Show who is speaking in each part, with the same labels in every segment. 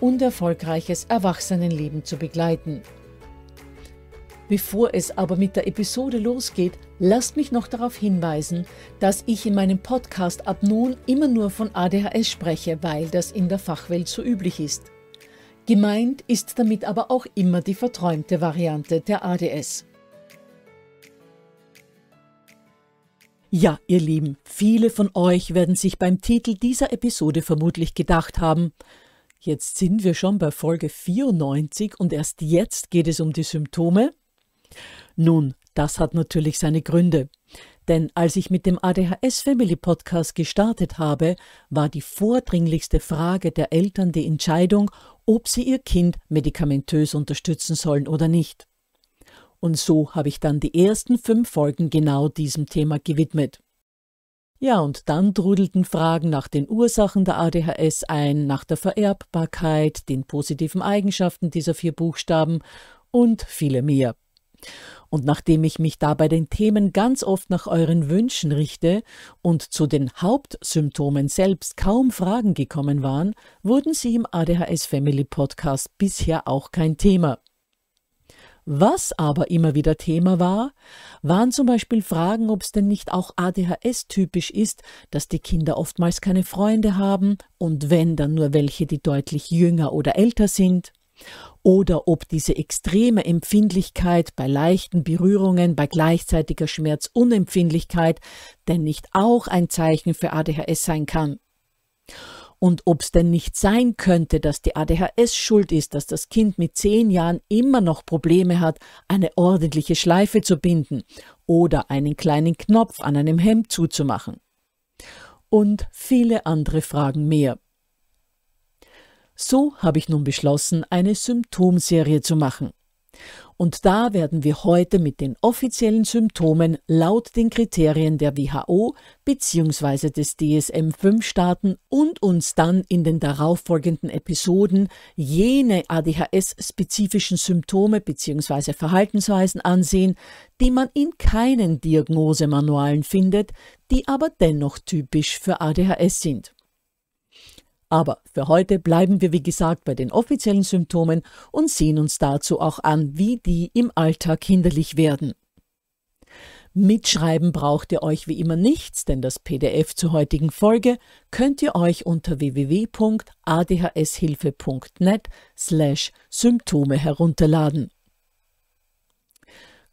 Speaker 1: und erfolgreiches Erwachsenenleben zu begleiten. Bevor es aber mit der Episode losgeht, lasst mich noch darauf hinweisen, dass ich in meinem Podcast ab nun immer nur von ADHS spreche, weil das in der Fachwelt so üblich ist. Gemeint ist damit aber auch immer die verträumte Variante der ADS. Ja, ihr Lieben, viele von euch werden sich beim Titel dieser Episode vermutlich gedacht haben, Jetzt sind wir schon bei Folge 94 und erst jetzt geht es um die Symptome. Nun, das hat natürlich seine Gründe. Denn als ich mit dem ADHS Family Podcast gestartet habe, war die vordringlichste Frage der Eltern die Entscheidung, ob sie ihr Kind medikamentös unterstützen sollen oder nicht. Und so habe ich dann die ersten fünf Folgen genau diesem Thema gewidmet. Ja, und dann trudelten Fragen nach den Ursachen der ADHS ein, nach der Vererbbarkeit, den positiven Eigenschaften dieser vier Buchstaben und viele mehr. Und nachdem ich mich dabei den Themen ganz oft nach euren Wünschen richte und zu den Hauptsymptomen selbst kaum Fragen gekommen waren, wurden sie im ADHS Family Podcast bisher auch kein Thema. Was aber immer wieder Thema war, waren zum Beispiel Fragen, ob es denn nicht auch ADHS-typisch ist, dass die Kinder oftmals keine Freunde haben und wenn dann nur welche, die deutlich jünger oder älter sind, oder ob diese extreme Empfindlichkeit bei leichten Berührungen, bei gleichzeitiger Schmerzunempfindlichkeit denn nicht auch ein Zeichen für ADHS sein kann und ob es denn nicht sein könnte, dass die ADHS schuld ist, dass das Kind mit zehn Jahren immer noch Probleme hat, eine ordentliche Schleife zu binden oder einen kleinen Knopf an einem Hemd zuzumachen. Und viele andere Fragen mehr. So habe ich nun beschlossen, eine Symptomserie zu machen. Und da werden wir heute mit den offiziellen Symptomen laut den Kriterien der WHO bzw. des DSM-5 starten und uns dann in den darauffolgenden Episoden jene ADHS-spezifischen Symptome bzw. Verhaltensweisen ansehen, die man in keinen Diagnosemanualen findet, die aber dennoch typisch für ADHS sind. Aber für heute bleiben wir, wie gesagt, bei den offiziellen Symptomen und sehen uns dazu auch an, wie die im Alltag hinderlich werden. Mitschreiben braucht ihr euch wie immer nichts, denn das PDF zur heutigen Folge könnt ihr euch unter www.adhshilfe.net slash Symptome herunterladen.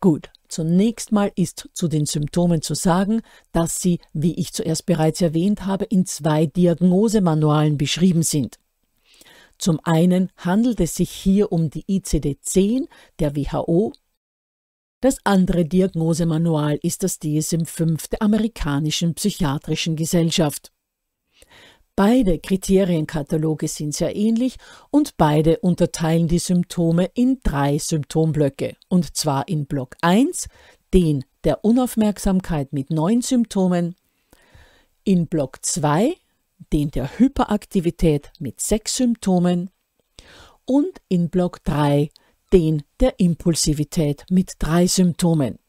Speaker 1: Gut, Zunächst mal ist zu den Symptomen zu sagen, dass sie, wie ich zuerst bereits erwähnt habe, in zwei Diagnosemanualen beschrieben sind. Zum einen handelt es sich hier um die ICD-10 der WHO. Das andere Diagnosemanual ist das DSM-5 der amerikanischen psychiatrischen Gesellschaft. Beide Kriterienkataloge sind sehr ähnlich und beide unterteilen die Symptome in drei Symptomblöcke, und zwar in Block 1, den der Unaufmerksamkeit mit neun Symptomen, in Block 2, den der Hyperaktivität mit sechs Symptomen und in Block 3, den der Impulsivität mit drei Symptomen.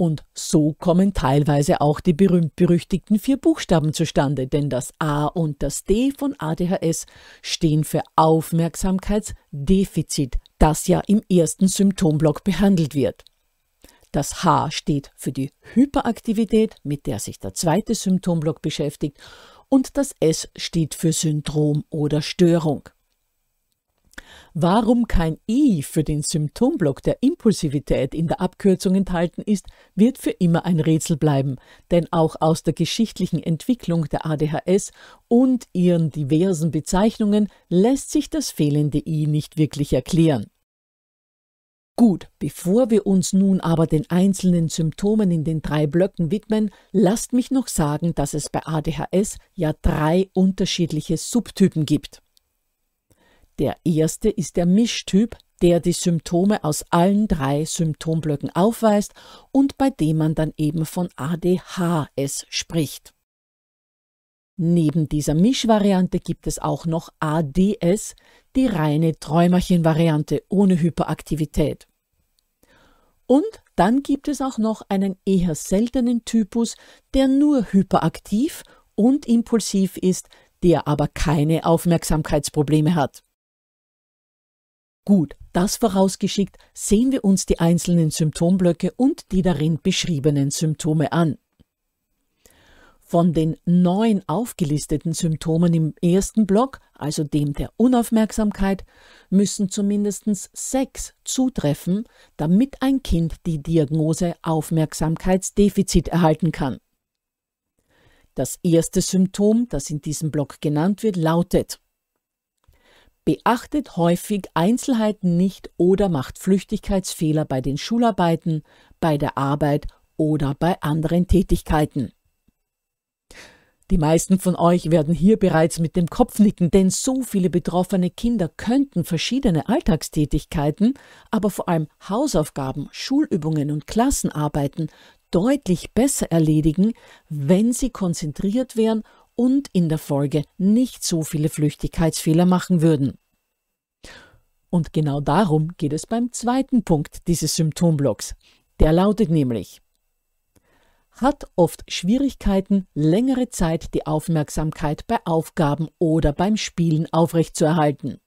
Speaker 1: Und so kommen teilweise auch die berühmt-berüchtigten vier Buchstaben zustande, denn das A und das D von ADHS stehen für Aufmerksamkeitsdefizit, das ja im ersten Symptomblock behandelt wird. Das H steht für die Hyperaktivität, mit der sich der zweite Symptomblock beschäftigt, und das S steht für Syndrom oder Störung. Warum kein I für den Symptomblock der Impulsivität in der Abkürzung enthalten ist, wird für immer ein Rätsel bleiben, denn auch aus der geschichtlichen Entwicklung der ADHS und ihren diversen Bezeichnungen lässt sich das fehlende I nicht wirklich erklären. Gut, bevor wir uns nun aber den einzelnen Symptomen in den drei Blöcken widmen, lasst mich noch sagen, dass es bei ADHS ja drei unterschiedliche Subtypen gibt. Der erste ist der Mischtyp, der die Symptome aus allen drei Symptomblöcken aufweist und bei dem man dann eben von ADHS spricht. Neben dieser Mischvariante gibt es auch noch ADS, die reine Träumerchenvariante ohne Hyperaktivität. Und dann gibt es auch noch einen eher seltenen Typus, der nur hyperaktiv und impulsiv ist, der aber keine Aufmerksamkeitsprobleme hat. Gut, das vorausgeschickt, sehen wir uns die einzelnen Symptomblöcke und die darin beschriebenen Symptome an. Von den neun aufgelisteten Symptomen im ersten Block, also dem der Unaufmerksamkeit, müssen zumindest sechs zutreffen, damit ein Kind die Diagnose Aufmerksamkeitsdefizit erhalten kann. Das erste Symptom, das in diesem Block genannt wird, lautet beachtet häufig Einzelheiten nicht oder macht Flüchtigkeitsfehler bei den Schularbeiten, bei der Arbeit oder bei anderen Tätigkeiten. Die meisten von euch werden hier bereits mit dem Kopf nicken, denn so viele betroffene Kinder könnten verschiedene Alltagstätigkeiten, aber vor allem Hausaufgaben, Schulübungen und Klassenarbeiten deutlich besser erledigen, wenn sie konzentriert wären und in der Folge nicht so viele Flüchtigkeitsfehler machen würden. Und genau darum geht es beim zweiten Punkt dieses Symptomblocks. Der lautet nämlich, hat oft Schwierigkeiten, längere Zeit die Aufmerksamkeit bei Aufgaben oder beim Spielen aufrechtzuerhalten.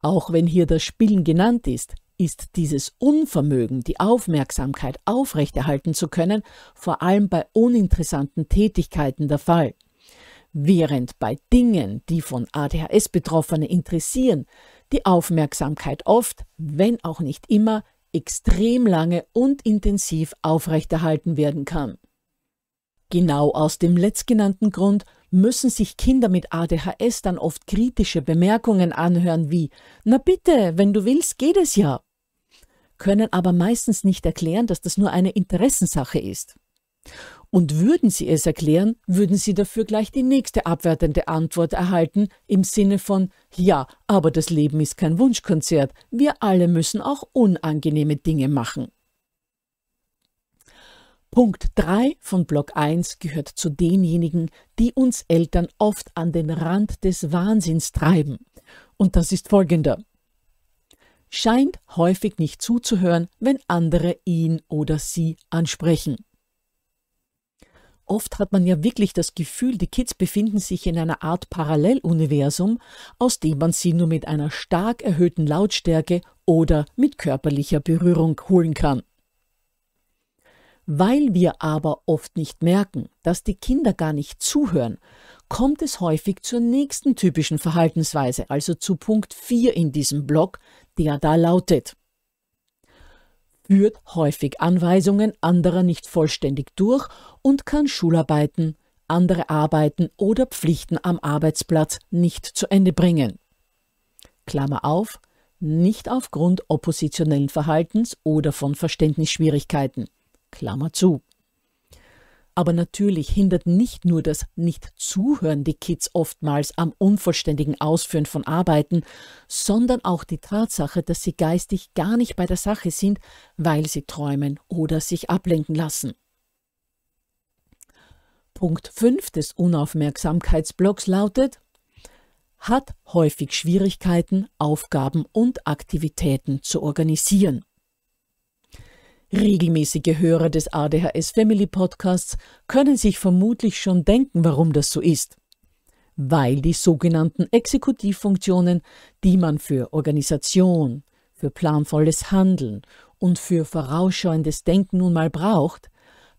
Speaker 1: Auch wenn hier das Spielen genannt ist, ist dieses Unvermögen, die Aufmerksamkeit aufrechterhalten zu können, vor allem bei uninteressanten Tätigkeiten der Fall. Während bei Dingen, die von ADHS Betroffene interessieren, die Aufmerksamkeit oft, wenn auch nicht immer, extrem lange und intensiv aufrechterhalten werden kann. Genau aus dem letztgenannten Grund müssen sich Kinder mit ADHS dann oft kritische Bemerkungen anhören wie Na bitte, wenn du willst, geht es ja können aber meistens nicht erklären, dass das nur eine Interessensache ist. Und würden sie es erklären, würden sie dafür gleich die nächste abwertende Antwort erhalten im Sinne von Ja, aber das Leben ist kein Wunschkonzert, wir alle müssen auch unangenehme Dinge machen. Punkt 3 von Block 1 gehört zu denjenigen, die uns Eltern oft an den Rand des Wahnsinns treiben. Und das ist folgender scheint häufig nicht zuzuhören, wenn andere ihn oder sie ansprechen. Oft hat man ja wirklich das Gefühl, die Kids befinden sich in einer Art Paralleluniversum, aus dem man sie nur mit einer stark erhöhten Lautstärke oder mit körperlicher Berührung holen kann. Weil wir aber oft nicht merken, dass die Kinder gar nicht zuhören kommt es häufig zur nächsten typischen Verhaltensweise, also zu Punkt 4 in diesem Block, der da lautet. Führt häufig Anweisungen anderer nicht vollständig durch und kann Schularbeiten, andere Arbeiten oder Pflichten am Arbeitsplatz nicht zu Ende bringen. Klammer auf, nicht aufgrund oppositionellen Verhaltens oder von Verständnisschwierigkeiten. Klammer zu. Aber natürlich hindert nicht nur das Nicht-Zuhören die Kids oftmals am unvollständigen Ausführen von Arbeiten, sondern auch die Tatsache, dass sie geistig gar nicht bei der Sache sind, weil sie träumen oder sich ablenken lassen. Punkt 5 des Unaufmerksamkeitsblocks lautet, hat häufig Schwierigkeiten, Aufgaben und Aktivitäten zu organisieren. Regelmäßige Hörer des ADHS Family Podcasts können sich vermutlich schon denken, warum das so ist. Weil die sogenannten Exekutivfunktionen, die man für Organisation, für planvolles Handeln und für vorausschauendes Denken nun mal braucht,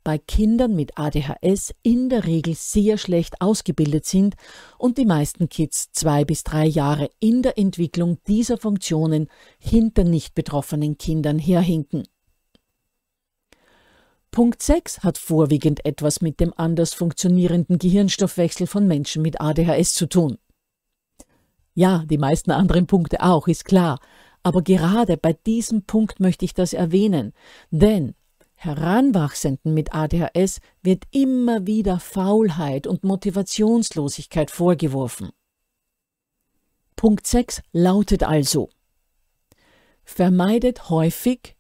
Speaker 1: bei Kindern mit ADHS in der Regel sehr schlecht ausgebildet sind und die meisten Kids zwei bis drei Jahre in der Entwicklung dieser Funktionen hinter nicht betroffenen Kindern herhinken. Punkt 6 hat vorwiegend etwas mit dem anders funktionierenden Gehirnstoffwechsel von Menschen mit ADHS zu tun. Ja, die meisten anderen Punkte auch, ist klar, aber gerade bei diesem Punkt möchte ich das erwähnen, denn Heranwachsenden mit ADHS wird immer wieder Faulheit und Motivationslosigkeit vorgeworfen. Punkt 6 lautet also Vermeidet häufig,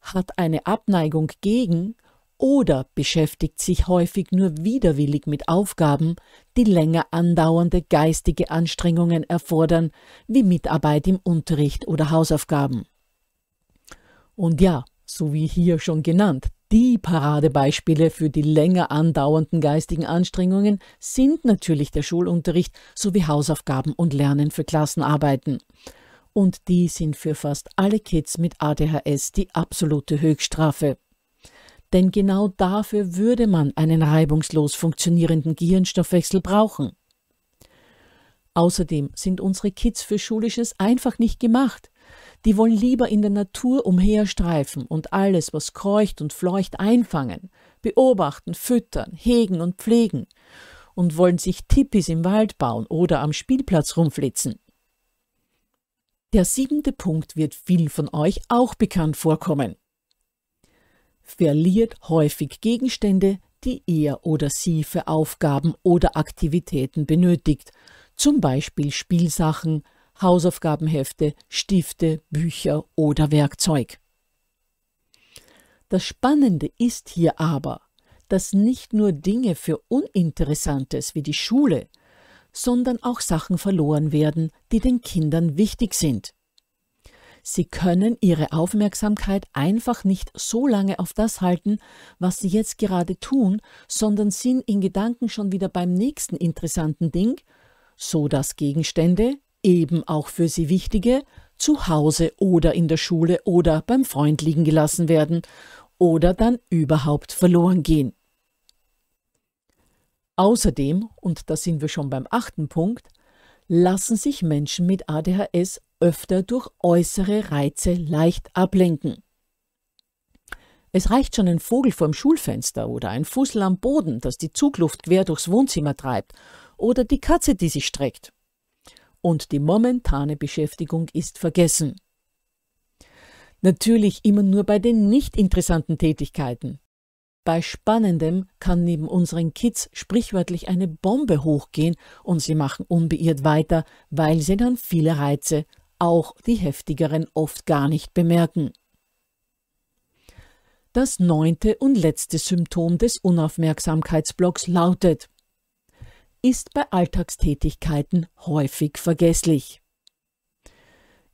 Speaker 1: hat eine Abneigung gegen oder beschäftigt sich häufig nur widerwillig mit Aufgaben, die länger andauernde geistige Anstrengungen erfordern, wie Mitarbeit im Unterricht oder Hausaufgaben. Und ja, so wie hier schon genannt, die Paradebeispiele für die länger andauernden geistigen Anstrengungen sind natürlich der Schulunterricht sowie Hausaufgaben und Lernen für Klassenarbeiten. Und die sind für fast alle Kids mit ADHS die absolute Höchststrafe denn genau dafür würde man einen reibungslos funktionierenden Gehirnstoffwechsel brauchen. Außerdem sind unsere Kids für Schulisches einfach nicht gemacht. Die wollen lieber in der Natur umherstreifen und alles, was kreucht und fleucht, einfangen, beobachten, füttern, hegen und pflegen und wollen sich Tippis im Wald bauen oder am Spielplatz rumflitzen. Der siebente Punkt wird vielen von euch auch bekannt vorkommen verliert häufig Gegenstände, die er oder sie für Aufgaben oder Aktivitäten benötigt, zum Beispiel Spielsachen, Hausaufgabenhefte, Stifte, Bücher oder Werkzeug. Das Spannende ist hier aber, dass nicht nur Dinge für Uninteressantes wie die Schule, sondern auch Sachen verloren werden, die den Kindern wichtig sind. Sie können Ihre Aufmerksamkeit einfach nicht so lange auf das halten, was Sie jetzt gerade tun, sondern sind in Gedanken schon wieder beim nächsten interessanten Ding, so dass Gegenstände, eben auch für Sie wichtige, zu Hause oder in der Schule oder beim Freund liegen gelassen werden oder dann überhaupt verloren gehen. Außerdem, und da sind wir schon beim achten Punkt, lassen sich Menschen mit ADHS öfter durch äußere Reize leicht ablenken. Es reicht schon ein Vogel vorm Schulfenster oder ein Fussel am Boden, das die Zugluft quer durchs Wohnzimmer treibt, oder die Katze, die sich streckt. Und die momentane Beschäftigung ist vergessen. Natürlich immer nur bei den nicht interessanten Tätigkeiten. Bei Spannendem kann neben unseren Kids sprichwörtlich eine Bombe hochgehen und sie machen unbeirrt weiter, weil sie dann viele Reize auch die heftigeren oft gar nicht bemerken. Das neunte und letzte Symptom des Unaufmerksamkeitsblocks lautet, ist bei Alltagstätigkeiten häufig vergesslich.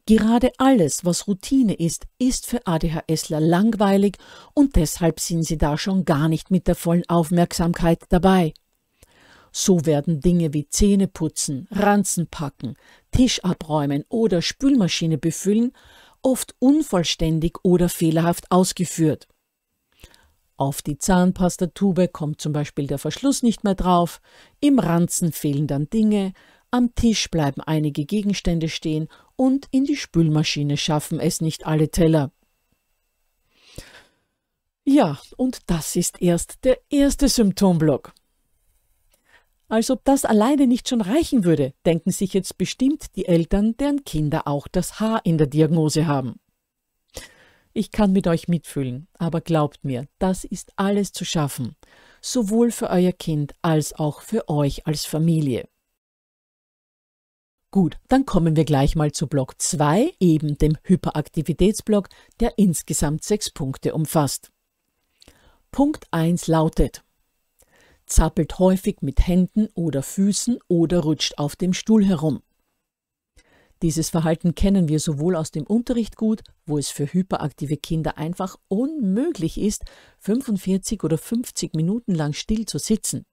Speaker 1: Gerade alles, was Routine ist, ist für ADHSler langweilig und deshalb sind sie da schon gar nicht mit der vollen Aufmerksamkeit dabei. So werden Dinge wie Zähne putzen, Ranzen packen, Tisch abräumen oder Spülmaschine befüllen oft unvollständig oder fehlerhaft ausgeführt. Auf die Zahnpastatube kommt zum Beispiel der Verschluss nicht mehr drauf, im Ranzen fehlen dann Dinge, am Tisch bleiben einige Gegenstände stehen und in die Spülmaschine schaffen es nicht alle Teller. Ja, und das ist erst der erste Symptomblock. Als ob das alleine nicht schon reichen würde, denken sich jetzt bestimmt die Eltern, deren Kinder auch das Haar in der Diagnose haben. Ich kann mit euch mitfühlen, aber glaubt mir, das ist alles zu schaffen, sowohl für euer Kind als auch für euch als Familie. Gut, dann kommen wir gleich mal zu Block 2, eben dem Hyperaktivitätsblock, der insgesamt sechs Punkte umfasst. Punkt 1 lautet zappelt häufig mit Händen oder Füßen oder rutscht auf dem Stuhl herum. Dieses Verhalten kennen wir sowohl aus dem Unterricht gut, wo es für hyperaktive Kinder einfach unmöglich ist, 45 oder 50 Minuten lang still zu sitzen.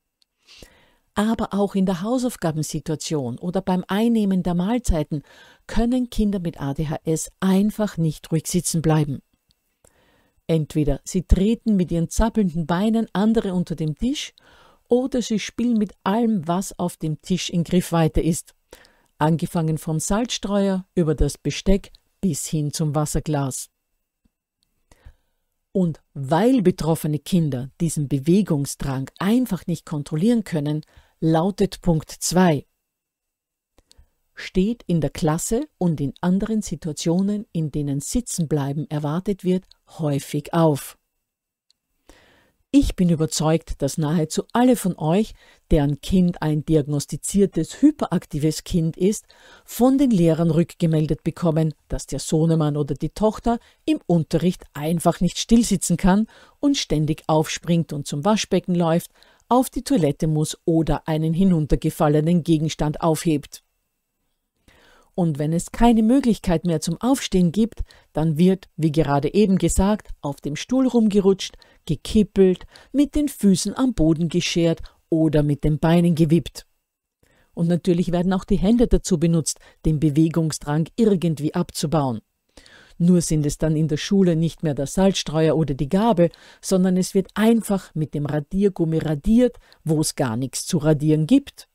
Speaker 1: Aber auch in der Hausaufgabensituation oder beim Einnehmen der Mahlzeiten können Kinder mit ADHS einfach nicht ruhig sitzen bleiben. Entweder sie treten mit ihren zappelnden Beinen andere unter dem Tisch oder sie spielen mit allem, was auf dem Tisch in Griffweite ist. Angefangen vom Salzstreuer über das Besteck bis hin zum Wasserglas. Und weil betroffene Kinder diesen Bewegungsdrang einfach nicht kontrollieren können, lautet Punkt 2. Steht in der Klasse und in anderen Situationen, in denen Sitzenbleiben erwartet wird, häufig auf. Ich bin überzeugt, dass nahezu alle von euch, deren Kind ein diagnostiziertes hyperaktives Kind ist, von den Lehrern rückgemeldet bekommen, dass der Sohnemann oder die Tochter im Unterricht einfach nicht stillsitzen kann und ständig aufspringt und zum Waschbecken läuft, auf die Toilette muss oder einen hinuntergefallenen Gegenstand aufhebt. Und wenn es keine Möglichkeit mehr zum Aufstehen gibt, dann wird, wie gerade eben gesagt, auf dem Stuhl rumgerutscht, gekippelt, mit den Füßen am Boden geschert oder mit den Beinen gewippt. Und natürlich werden auch die Hände dazu benutzt, den Bewegungsdrang irgendwie abzubauen. Nur sind es dann in der Schule nicht mehr der Salzstreuer oder die Gabel, sondern es wird einfach mit dem Radiergummi radiert, wo es gar nichts zu radieren gibt.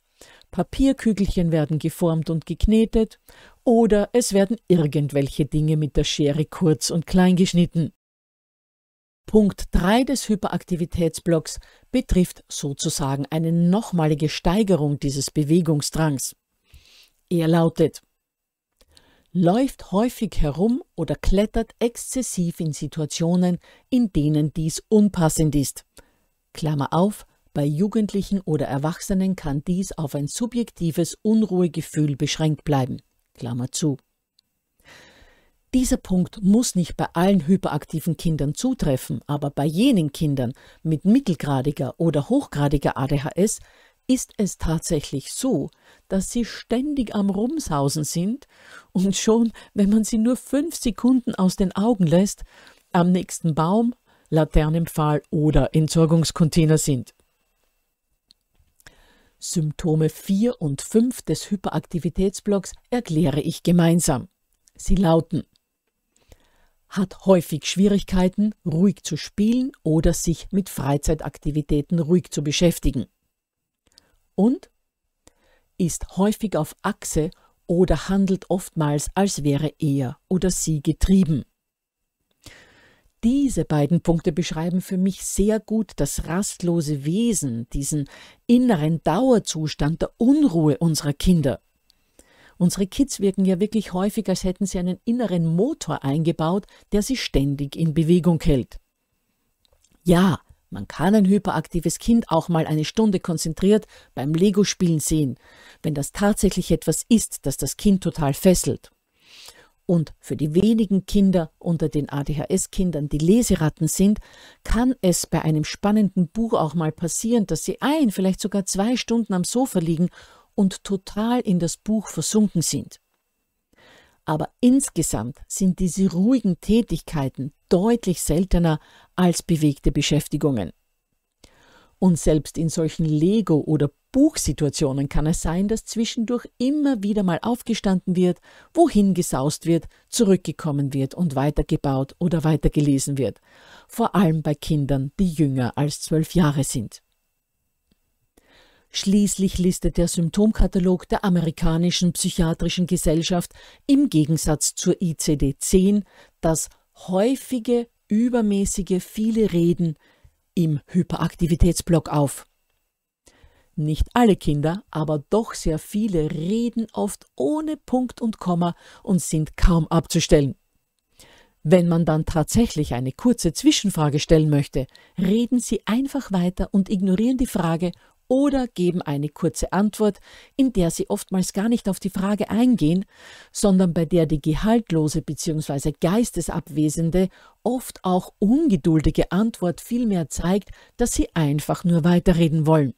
Speaker 1: Papierkügelchen werden geformt und geknetet oder es werden irgendwelche Dinge mit der Schere kurz und klein geschnitten. Punkt 3 des Hyperaktivitätsblocks betrifft sozusagen eine nochmalige Steigerung dieses Bewegungsdrangs. Er lautet läuft häufig herum oder klettert exzessiv in Situationen, in denen dies unpassend ist. Klammer auf, bei Jugendlichen oder Erwachsenen kann dies auf ein subjektives Unruhegefühl beschränkt bleiben. Klammer zu. Dieser Punkt muss nicht bei allen hyperaktiven Kindern zutreffen, aber bei jenen Kindern mit mittelgradiger oder hochgradiger ADHS ist es tatsächlich so, dass sie ständig am Rumsausen sind und schon, wenn man sie nur fünf Sekunden aus den Augen lässt, am nächsten Baum, Laternenpfahl oder Entsorgungscontainer sind. Symptome 4 und 5 des Hyperaktivitätsblocks erkläre ich gemeinsam. Sie lauten hat häufig Schwierigkeiten, ruhig zu spielen oder sich mit Freizeitaktivitäten ruhig zu beschäftigen. Und ist häufig auf Achse oder handelt oftmals, als wäre er oder sie getrieben diese beiden Punkte beschreiben für mich sehr gut das rastlose Wesen, diesen inneren Dauerzustand der Unruhe unserer Kinder. Unsere Kids wirken ja wirklich häufig, als hätten sie einen inneren Motor eingebaut, der sie ständig in Bewegung hält. Ja, man kann ein hyperaktives Kind auch mal eine Stunde konzentriert beim Lego-Spielen sehen, wenn das tatsächlich etwas ist, das das Kind total fesselt und für die wenigen Kinder unter den ADHS-Kindern, die Leseratten sind, kann es bei einem spannenden Buch auch mal passieren, dass sie ein, vielleicht sogar zwei Stunden am Sofa liegen und total in das Buch versunken sind. Aber insgesamt sind diese ruhigen Tätigkeiten deutlich seltener als bewegte Beschäftigungen. Und selbst in solchen Lego- oder Buchsituationen kann es sein, dass zwischendurch immer wieder mal aufgestanden wird, wohin gesaust wird, zurückgekommen wird und weitergebaut oder weitergelesen wird. Vor allem bei Kindern, die jünger als zwölf Jahre sind. Schließlich listet der Symptomkatalog der amerikanischen psychiatrischen Gesellschaft im Gegensatz zur ICD-10 das häufige, übermäßige, viele Reden, im Hyperaktivitätsblock auf. Nicht alle Kinder, aber doch sehr viele reden oft ohne Punkt und Komma und sind kaum abzustellen. Wenn man dann tatsächlich eine kurze Zwischenfrage stellen möchte, reden sie einfach weiter und ignorieren die Frage oder geben eine kurze Antwort, in der sie oftmals gar nicht auf die Frage eingehen, sondern bei der die gehaltlose bzw. geistesabwesende, oft auch ungeduldige Antwort vielmehr zeigt, dass sie einfach nur weiterreden wollen.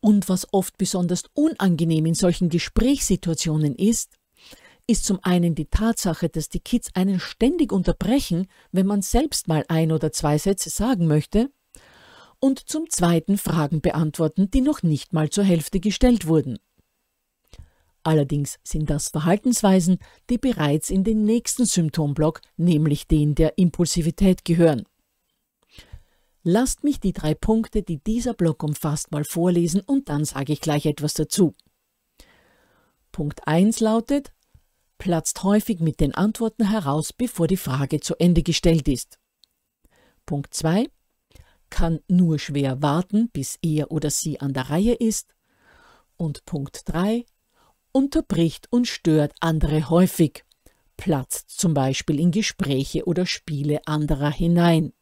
Speaker 1: Und was oft besonders unangenehm in solchen Gesprächssituationen ist, ist zum einen die Tatsache, dass die Kids einen ständig unterbrechen, wenn man selbst mal ein oder zwei Sätze sagen möchte, und zum zweiten Fragen beantworten, die noch nicht mal zur Hälfte gestellt wurden. Allerdings sind das Verhaltensweisen, die bereits in den nächsten Symptomblock, nämlich den der Impulsivität, gehören. Lasst mich die drei Punkte, die dieser Block umfasst, mal vorlesen und dann sage ich gleich etwas dazu. Punkt 1 lautet, platzt häufig mit den Antworten heraus, bevor die Frage zu Ende gestellt ist. Punkt 2, kann nur schwer warten, bis er oder sie an der Reihe ist. Und Punkt 3 unterbricht und stört andere häufig, platzt zum Beispiel in Gespräche oder Spiele anderer hinein.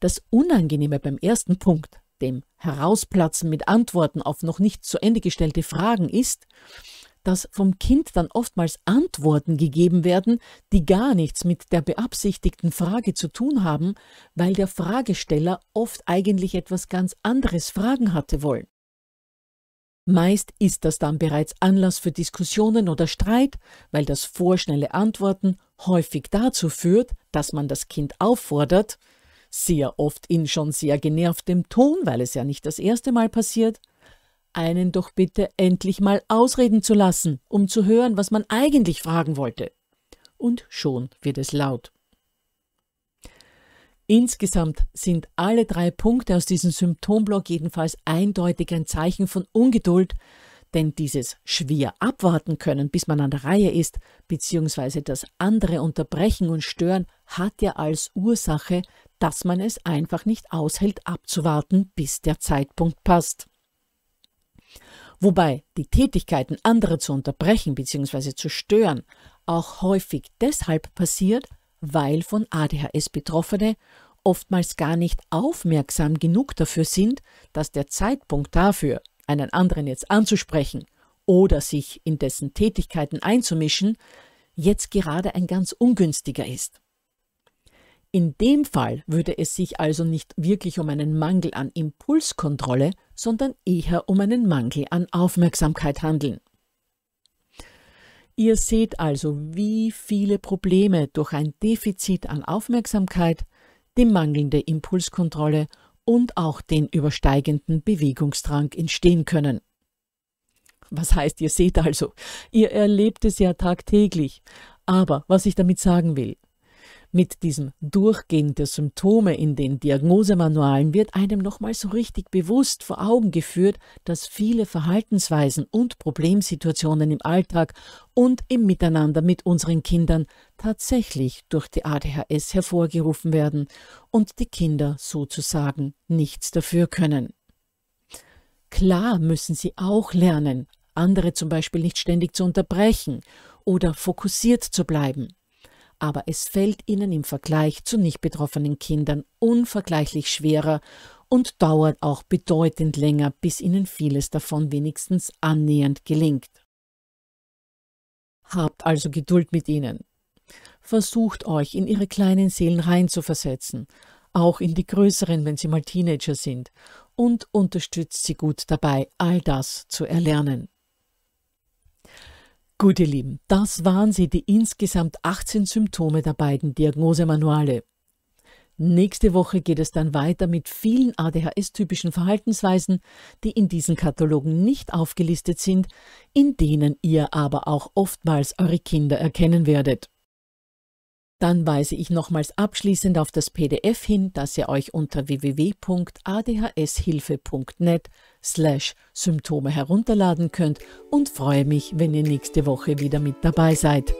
Speaker 1: Das Unangenehme beim ersten Punkt, dem Herausplatzen mit Antworten auf noch nicht zu Ende gestellte Fragen, ist, dass vom Kind dann oftmals Antworten gegeben werden, die gar nichts mit der beabsichtigten Frage zu tun haben, weil der Fragesteller oft eigentlich etwas ganz anderes fragen hatte wollen. Meist ist das dann bereits Anlass für Diskussionen oder Streit, weil das vorschnelle Antworten häufig dazu führt, dass man das Kind auffordert, sehr oft in schon sehr genervtem Ton, weil es ja nicht das erste Mal passiert, einen doch bitte endlich mal ausreden zu lassen, um zu hören, was man eigentlich fragen wollte. Und schon wird es laut. Insgesamt sind alle drei Punkte aus diesem Symptomblock jedenfalls eindeutig ein Zeichen von Ungeduld, denn dieses schwer abwarten können, bis man an der Reihe ist, beziehungsweise das andere unterbrechen und stören, hat ja als Ursache, dass man es einfach nicht aushält abzuwarten, bis der Zeitpunkt passt wobei die Tätigkeiten anderer zu unterbrechen bzw. zu stören auch häufig deshalb passiert, weil von ADHS Betroffene oftmals gar nicht aufmerksam genug dafür sind, dass der Zeitpunkt dafür, einen anderen jetzt anzusprechen oder sich in dessen Tätigkeiten einzumischen, jetzt gerade ein ganz ungünstiger ist. In dem Fall würde es sich also nicht wirklich um einen Mangel an Impulskontrolle, sondern eher um einen Mangel an Aufmerksamkeit handeln. Ihr seht also, wie viele Probleme durch ein Defizit an Aufmerksamkeit, die mangelnde Impulskontrolle und auch den übersteigenden Bewegungsdrang entstehen können. Was heißt, ihr seht also, ihr erlebt es ja tagtäglich. Aber was ich damit sagen will, mit diesem Durchgehen der Symptome in den Diagnosemanualen wird einem nochmal so richtig bewusst vor Augen geführt, dass viele Verhaltensweisen und Problemsituationen im Alltag und im Miteinander mit unseren Kindern tatsächlich durch die ADHS hervorgerufen werden und die Kinder sozusagen nichts dafür können. Klar müssen sie auch lernen, andere zum Beispiel nicht ständig zu unterbrechen oder fokussiert zu bleiben aber es fällt ihnen im Vergleich zu nicht betroffenen Kindern unvergleichlich schwerer und dauert auch bedeutend länger, bis ihnen vieles davon wenigstens annähernd gelingt. Habt also Geduld mit ihnen. Versucht euch in ihre kleinen Seelen reinzuversetzen, auch in die größeren, wenn sie mal Teenager sind, und unterstützt sie gut dabei, all das zu erlernen. Gut, ihr Lieben, das waren sie, die insgesamt 18 Symptome der beiden Diagnosemanuale. Nächste Woche geht es dann weiter mit vielen ADHS-typischen Verhaltensweisen, die in diesen Katalogen nicht aufgelistet sind, in denen ihr aber auch oftmals eure Kinder erkennen werdet. Dann weise ich nochmals abschließend auf das PDF hin, das ihr euch unter www.adhshilfe.net slash Symptome herunterladen könnt und freue mich, wenn ihr nächste Woche wieder mit dabei seid.